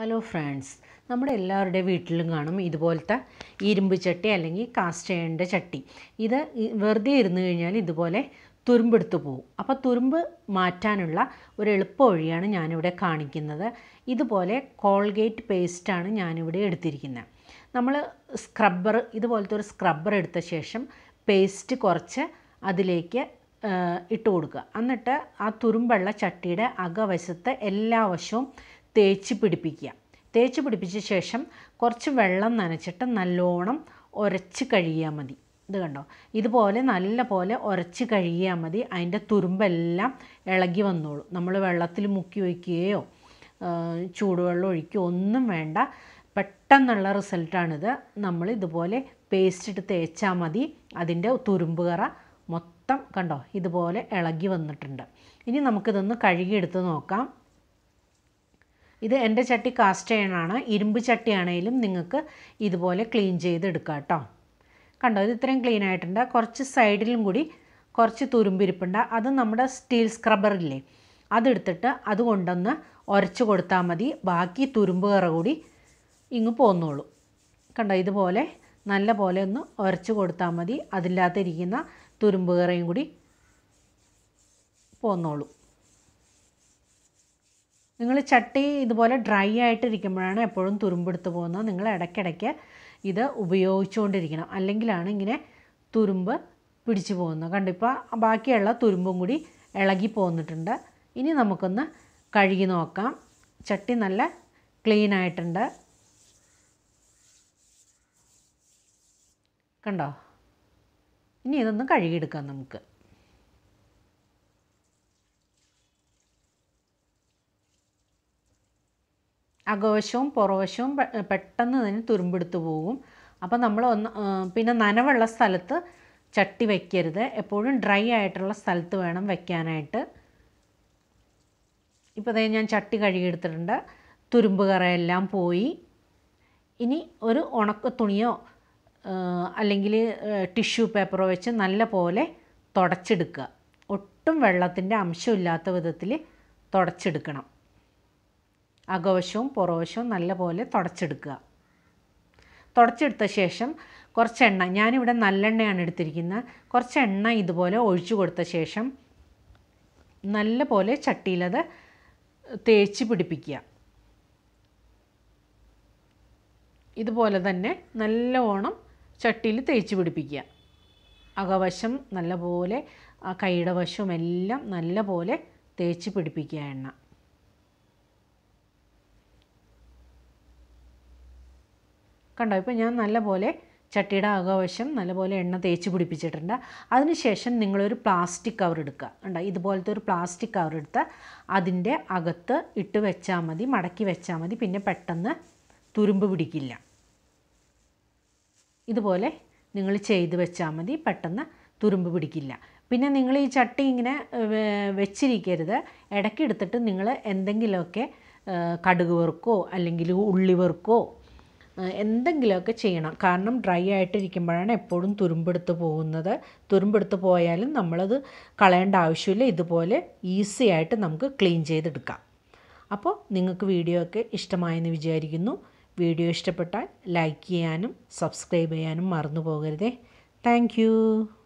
hello friends നമ്മുടെ എല്ലാവരുടെ വീട്ടിലും കാണും ഇതുപോലത്തെ ഇരുമ്പ് ചട്ടി അല്ലെങ്കിൽ കാസ്റ്റ് അയണിൻ്റെ ചട്ടി ഇത് വെറുതെ ഇരുന്ന് കഴിഞ്ഞാൽ ഇതുപോലെ തുരുമ്പെടുത്ത് പോകും അപ്പോൾ തുരുമ്പ് മാറ്റാനുള്ള ഒരു എളുപ്പ വഴിയാണ് ഞാനിവിടെ കാണിക്കുന്നത് ഇതുപോലെ കോൾഗേറ്റ് പേസ്റ്റാണ് ഞാനിവിടെ എടുത്തിരിക്കുന്നത് നമ്മൾ സ്ക്രബ്ബർ ഇതുപോലത്തെ ഒരു സ്ക്രബ്ബർ എടുത്ത ശേഷം പേസ്റ്റ് കുറച്ച് അതിലേക്ക് ഇട്ട് കൊടുക്കുക എന്നിട്ട് ആ തുരുമ്പുള്ള ചട്ടിയുടെ അകവശത്ത് എല്ലാ വശവും തേച്ച് പിടിപ്പിക്കുക തേച്ച് പിടിപ്പിച്ച ശേഷം കുറച്ച് വെള്ളം നനച്ചിട്ട് നല്ലോണം ഉരച്ച് കഴിയാൽ മതി ഇത് കണ്ടോ ഇതുപോലെ നല്ല പോലെ ഉരച്ച് കഴുകിയാൽ മതി അതിൻ്റെ തുരുമ്പെല്ലാം ഇളകി വന്നോളൂ നമ്മൾ വെള്ളത്തിൽ മുക്കി വയ്ക്കുകയോ ചൂടുവെള്ളം ഒഴിക്കുകയോ ഒന്നും വേണ്ട പെട്ടെന്നുള്ള റിസൾട്ടാണിത് നമ്മൾ ഇതുപോലെ പേസ്റ്റ് ഇട്ട് തേച്ചാൽ മതി അതിൻ്റെ തുരുമ്പ് കറ മൊത്തം കണ്ടോ ഇതുപോലെ ഇളകി വന്നിട്ടുണ്ട് ഇനി നമുക്കിതൊന്ന് കഴുകിയെടുത്ത് നോക്കാം ഇത് എൻ്റെ ചട്ടി കാസ്റ്റ് അയണാണ് ഇരുമ്പ് ചട്ടിയാണെങ്കിലും നിങ്ങൾക്ക് ഇതുപോലെ ക്ലീൻ ചെയ്തെടുക്കാം കേട്ടോ കണ്ടോ ഇത് ഇത്രയും ക്ലീൻ ആയിട്ടുണ്ട് കുറച്ച് സൈഡിലും കൂടി കുറച്ച് തുരുമ്പിരിപ്പുണ്ട് അത് നമ്മുടെ സ്റ്റീൽ സ്ക്രബറില്ലേ അതെടുത്തിട്ട് അത് കൊണ്ടൊന്ന് ഉരച്ച് കൊടുത്താൽ മതി ബാക്കി തുരുമ്പ് കറ കൂടി ഇങ്ങ് പോന്നോളൂ കണ്ടോ ഇതുപോലെ നല്ല പോലെ ഒന്ന് ഉരച്ച് കൊടുത്താൽ മതി അതില്ലാത്തിരിക്കുന്ന തുരുമ്പ് കറയും കൂടി പോന്നോളൂ നിങ്ങൾ ചട്ടി ഇതുപോലെ ഡ്രൈ ആയിട്ടിരിക്കുമ്പോഴാണ് എപ്പോഴും തുരുമ്പെടുത്ത് പോകുന്നത് നിങ്ങൾ ഇടയ്ക്കിടയ്ക്ക് ഇത് ഉപയോഗിച്ചുകൊണ്ടിരിക്കണം അല്ലെങ്കിലാണ് ഇങ്ങനെ തുരുമ്പ് പിടിച്ചു പോകുന്നത് കണ്ടിപ്പോൾ ബാക്കിയുള്ള തുരുമ്പും കൂടി ഇളകി പോന്നിട്ടുണ്ട് ഇനി നമുക്കൊന്ന് കഴുകി നോക്കാം ചട്ടി നല്ല ക്ലീൻ ആയിട്ടുണ്ട് കണ്ടോ ഇനി ഇതൊന്ന് കഴുകിയെടുക്കാം നമുക്ക് അകവശവും പുറവശവും പെട്ടെന്ന് തന്നെ തുരുമ്പെടുത്ത് പോകും അപ്പോൾ നമ്മൾ ഒന്ന് പിന്നെ നനവുള്ള സ്ഥലത്ത് ചട്ടി വയ്ക്കരുത് എപ്പോഴും ഡ്രൈ ആയിട്ടുള്ള സ്ഥലത്ത് വേണം വയ്ക്കാനായിട്ട് ഇപ്പോൾ അതേ ഞാൻ ചട്ടി കഴുകിയെടുത്തിട്ടുണ്ട് തുരുമ്പ് കറയെല്ലാം പോയി ഇനി ഒരു ഉണക്ക തുണിയോ അല്ലെങ്കിൽ ടിഷ്യൂ പേപ്പറോ വെച്ച് നല്ല പോലെ തുടച്ചെടുക്കുക ഒട്ടും വെള്ളത്തിൻ്റെ അംശമില്ലാത്ത വിധത്തിൽ തുടച്ചെടുക്കണം അകവശവും പുറവശവും നല്ലപോലെ തുടച്ചെടുക്കുക തുടച്ചെടുത്ത ശേഷം കുറച്ച് എണ്ണ ഞാനിവിടെ നല്ലെണ്ണയാണ് എടുത്തിരിക്കുന്നത് കുറച്ച് എണ്ണ ഇതുപോലെ ഒഴിച്ചു കൊടുത്ത ശേഷം നല്ല പോലെ ചട്ടിയിലത് തേച്ച് പിടിപ്പിക്കുക ഇതുപോലെ തന്നെ ഓണം ചട്ടിയിൽ തേച്ച് പിടിപ്പിക്കുക അകവശം നല്ലപോലെ കൈയുടെ വശവും എല്ലാം നല്ലപോലെ തേച്ച് പിടിപ്പിക്കുക എണ്ണ കണ്ടോ ഇപ്പോൾ ഞാൻ നല്ലപോലെ ചട്ടിയുടെ ആകവശം നല്ലപോലെ എണ്ണ തേച്ച് പിടിപ്പിച്ചിട്ടുണ്ട് അതിനുശേഷം നിങ്ങളൊരു പ്ലാസ്റ്റിക് കവർ എടുക്കുക ഉണ്ടോ ഇതുപോലത്തെ ഒരു പ്ലാസ്റ്റിക് കവർ എടുത്ത് അതിൻ്റെ അകത്ത് ഇട്ട് വെച്ചാൽ മതി മടക്കി വെച്ചാൽ മതി പിന്നെ പെട്ടെന്ന് തുരുമ്പ് പിടിക്കില്ല ഇതുപോലെ നിങ്ങൾ ചെയ്ത് വെച്ചാൽ മതി പെട്ടെന്ന് തുരുമ്പ് പിടിക്കില്ല പിന്നെ നിങ്ങൾ ഈ ചട്ടി ഇങ്ങനെ വെച്ചിരിക്കരുത് ഇടയ്ക്ക് എടുത്തിട്ട് നിങ്ങൾ എന്തെങ്കിലുമൊക്കെ കടുക് വറുക്കോ അല്ലെങ്കിൽ ഉള്ളി വറുക്കോ എന്തെങ്കിലുമൊക്കെ ചെയ്യണം കാരണം ഡ്രൈ ആയിട്ടിരിക്കുമ്പോഴാണ് എപ്പോഴും തുരുമ്പെടുത്ത് പോകുന്നത് തുരുമ്പെടുത്ത് പോയാലും നമ്മളത് കളയേണ്ട ആവശ്യമില്ല ഇതുപോലെ ഈസി ആയിട്ട് നമുക്ക് ക്ലീൻ ചെയ്തെടുക്കാം അപ്പോൾ നിങ്ങൾക്ക് വീഡിയോ ഒക്കെ ഇഷ്ടമായെന്ന് വിചാരിക്കുന്നു വീഡിയോ ഇഷ്ടപ്പെട്ടാൽ ലൈക്ക് ചെയ്യാനും സബ്സ്ക്രൈബ് ചെയ്യാനും മറന്നു പോകരുതേ താങ്ക്